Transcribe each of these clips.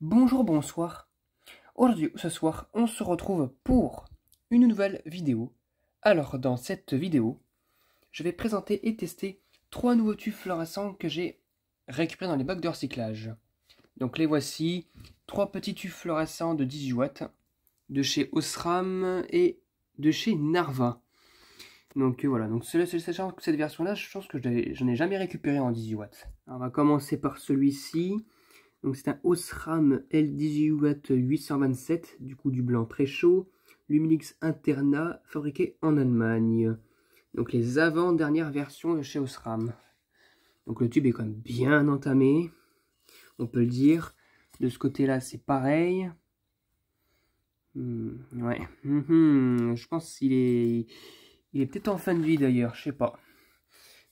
Bonjour, bonsoir. Aujourd'hui ou ce soir, on se retrouve pour une nouvelle vidéo. Alors, dans cette vidéo, je vais présenter et tester trois nouveaux tubes fluorescents que j'ai récupérés dans les bacs de recyclage. Donc les voici, trois petits tubes fluorescents de 18 watts de chez Osram et de chez Narva. Donc euh, voilà, donc c'est sachant que cette version-là, je pense que je n'en ai jamais récupéré en 18 watts. On va commencer par celui-ci. Donc c'est un Osram l w 827, du coup du blanc très chaud, Luminix Interna, fabriqué en Allemagne. Donc les avant-dernières versions de chez Osram. Donc le tube est quand même bien entamé, on peut le dire. De ce côté-là, c'est pareil. Hmm, ouais, hmm, hmm. je pense qu'il est, il est peut-être en fin de vie d'ailleurs, je sais pas.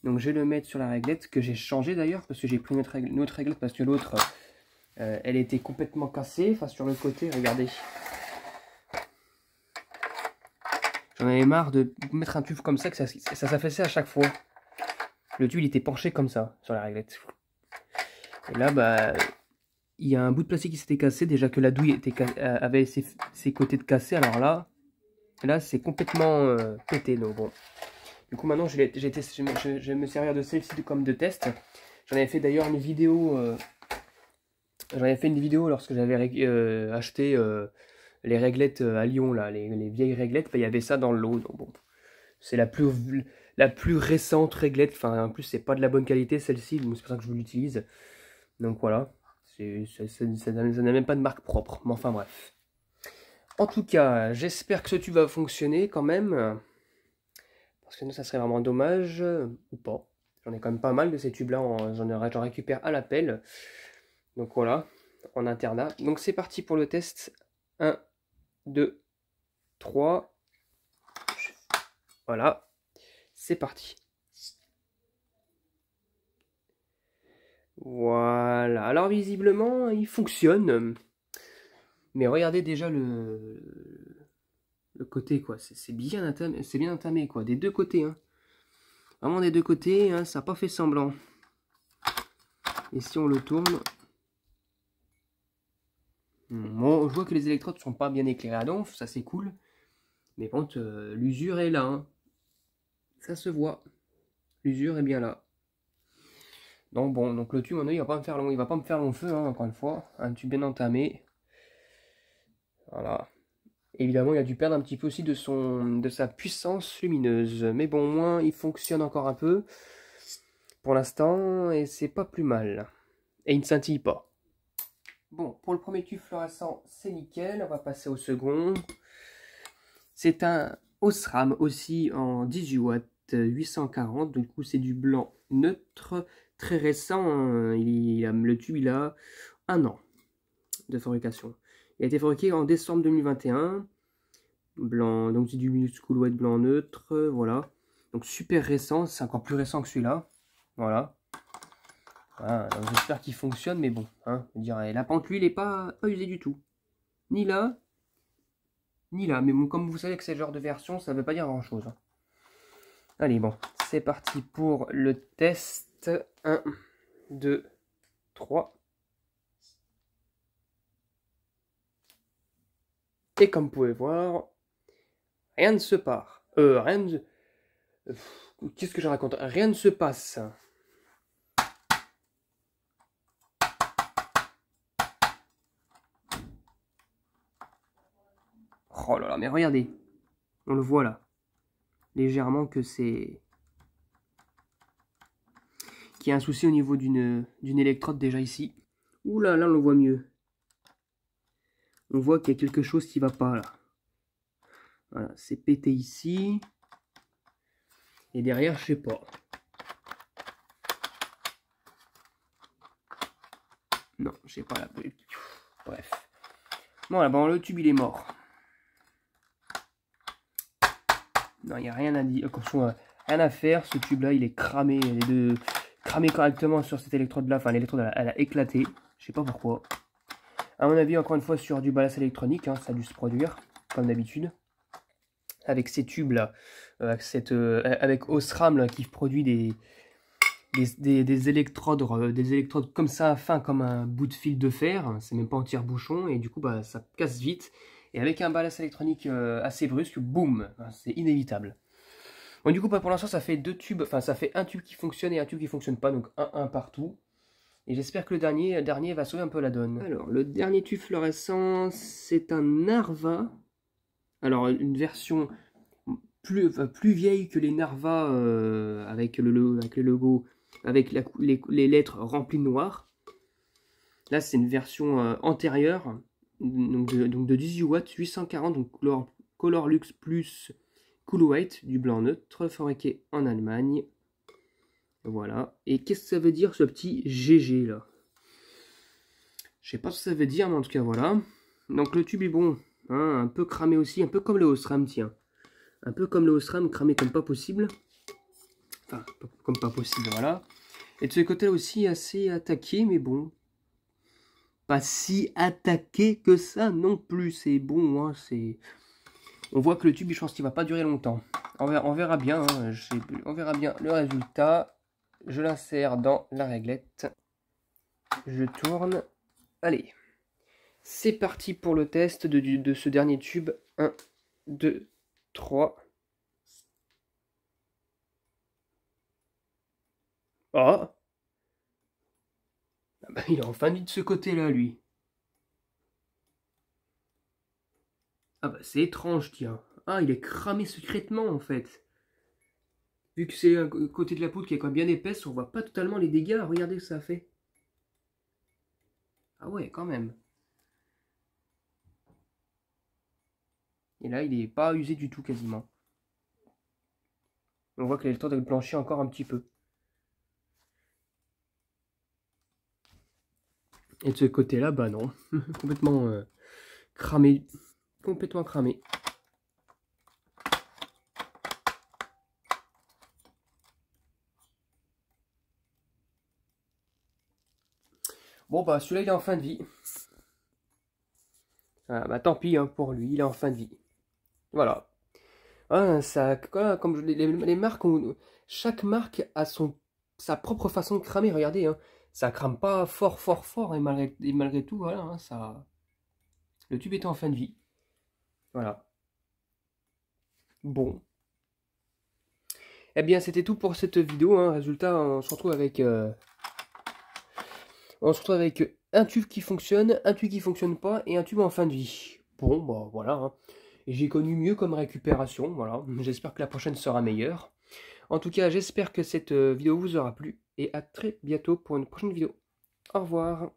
Donc je vais le mettre sur la réglette que j'ai changé d'ailleurs parce que j'ai pris une une réglette parce que l'autre euh, elle était complètement cassée, enfin sur le côté, regardez. J'en avais marre de mettre un tube comme ça, que ça, ça s'affaissait à chaque fois. Le tube il était penché comme ça, sur la réglette. Et là, bah, il y a un bout de plastique qui s'était cassé, déjà que la douille euh, avait ses, côtés de cassé, alors là, là c'est complètement euh, pété, bon. Du coup maintenant je, vais me servir de celle-ci comme de test. J'en avais fait d'ailleurs une vidéo j'en ai fait une vidéo lorsque j'avais euh, acheté euh, les réglettes euh, à Lyon, là, les, vieilles réglettes, il y avait ça dans l'eau, Donc bon, c'est la plus, la plus récente réglette. Enfin, en plus, c'est pas de la bonne qualité celle-ci, c'est pour ça que je l'utilise. Donc voilà, ça, n'a même pas de marque propre. Mais enfin bref. En tout cas, j'espère que ce tube va fonctionner quand même. Parce que sinon, ça serait vraiment dommage. Ou pas. J'en ai quand même pas mal de ces tubes-là. J'en récupère à l'appel. Donc voilà, en internat. Donc c'est parti pour le test. 1, 2, 3. Voilà, c'est parti. Voilà, alors visiblement, il fonctionne. Mais regardez déjà le, le côté, quoi. C'est bien, entamé, bien entamé, quoi. Des deux côtés, hein. Vraiment des deux côtés, hein. ça n'a pas fait semblant. Et si on le tourne, Bon, je vois que les électrodes sont pas bien éclairées à donf, ça c'est cool. Mais bon, euh, l'usure est là. Hein. Ça se voit. L'usure est bien là. Donc bon, donc le tube, il va pas me faire long, il va pas me faire long feu, hein, encore une fois. Un tube bien entamé. Voilà. Évidemment, il a dû perdre un petit peu aussi de, son, de sa puissance lumineuse. Mais bon, au moins, il fonctionne encore un peu. Pour l'instant, et c'est pas plus mal. Et il ne scintille pas. Bon, pour le premier tube fluorescent, c'est nickel. On va passer au second. C'est un Osram aussi en 18 watts 840. Du coup, c'est du blanc neutre. Très récent. Hein. Il le tube, il a un an de fabrication. Il a été fabriqué en décembre 2021. Blanc, donc c'est du minuscule ou White blanc neutre. Voilà. Donc super récent. C'est encore plus récent que celui-là. Voilà. Hein, j'espère qu'il fonctionne, mais bon. Hein, la pente, lui, n'est pas, pas usée du tout. Ni là, ni là. Mais bon, comme vous savez que c'est le genre de version, ça ne veut pas dire grand-chose. Hein. Allez, bon. C'est parti pour le test. 1, 2, 3. Et comme vous pouvez voir, rien ne se part. Euh, rien Qu'est-ce que je raconte Rien ne se passe. Oh là là, mais regardez. On le voit là. Légèrement que c'est... Qu'il y a un souci au niveau d'une électrode déjà ici. Ouh là là, on le voit mieux. On voit qu'il y a quelque chose qui va pas là. Voilà, c'est pété ici. Et derrière, je sais pas. Non, je sais pas. la Bref. Bon, là, bon, le tube, il est mort. Non, il n'y a rien à dire. Euh, rien à faire. Ce tube-là, il est cramé. Les est cramé correctement sur cette électrode-là. Enfin, l'électrode, elle, a éclaté. Je sais pas pourquoi. À mon avis, encore une fois, sur du ballast électronique, hein, ça a dû se produire, comme d'habitude. Avec ces tubes-là, euh, cette, euh, avec Osram qui produit des, électrodes, des électrodes comme ça, fin comme un bout de fil de fer. C'est même pas un tire-bouchon, et du coup, bah, ça casse vite et avec un ballast électronique euh, assez brusque, boum, hein, c'est inévitable. Bon, du coup, pour l'instant, ça fait deux tubes, enfin, ça fait un tube qui fonctionne et un tube qui fonctionne pas, donc un, partout. Et j'espère que le dernier, dernier va sauver un peu la donne. Alors, le dernier tube fluorescent, c'est un Narva. Alors, une version plus, plus vieille que les Narva euh, avec, le, avec le logo, avec les, lettres remplies de noir. Là, c'est une version euh, antérieure donc de, 18 watts, 840, donc Color, Color Luxe plus Cool White, du blanc neutre, fabriqué en Allemagne. Voilà. Et qu'est-ce que ça veut dire ce petit GG là Je sais pas ce que ça veut dire, mais en tout cas voilà. Donc le tube est bon, hein, un peu cramé aussi, un peu comme le Osram, tiens. Un peu comme le Osram, cramé comme pas possible. Enfin, comme pas possible, voilà. Et de ce côté aussi, assez attaqué, mais bon, pas si attaqué que ça non plus. C'est bon, hein, c'est... On voit que le tube, je pense qu'il va pas durer longtemps. On verra, bien, hein, on verra bien le résultat. Je l'insère dans la réglette. Je tourne. Allez. C'est parti pour le test de, de ce dernier tube. 1, 2, 3. Ah bah, il est enfin mis de ce côté-là, lui. Ah bah c'est étrange, tiens. Ah, il est cramé secrètement, en fait. Vu que c'est le côté de la poudre qui est quand même bien épaisse, on voit pas totalement les dégâts. Regardez ce que ça fait. Ah ouais, quand même. Et là, il n'est pas usé du tout, quasiment. On voit qu'il a le temps de plancher encore un petit peu. Et de ce côté-là, bah non. complètement euh, cramé. Complètement cramé. Bon bah celui-là il est en fin de vie. Ah, bah tant pis hein, pour lui, il est en fin de vie. Voilà. Ah, ça, comme je, les, marques, chaque marque a son, sa propre façon de cramer. Regardez, hein ça crame pas fort, fort, fort, et malgré, tout, voilà, hein, ça... Le tube est en fin de vie. Voilà. Bon. Eh bien, c'était tout pour cette vidéo. Hein. Résultat, on se retrouve avec... Euh, on se retrouve avec un tube qui fonctionne, un tube qui fonctionne pas, et un tube en fin de vie. Bon, bah voilà. Hein. J'ai connu mieux comme récupération, voilà. J'espère que la prochaine sera meilleure. En tout cas, j'espère que cette euh, vidéo vous aura plu et à très bientôt pour une prochaine vidéo. Au revoir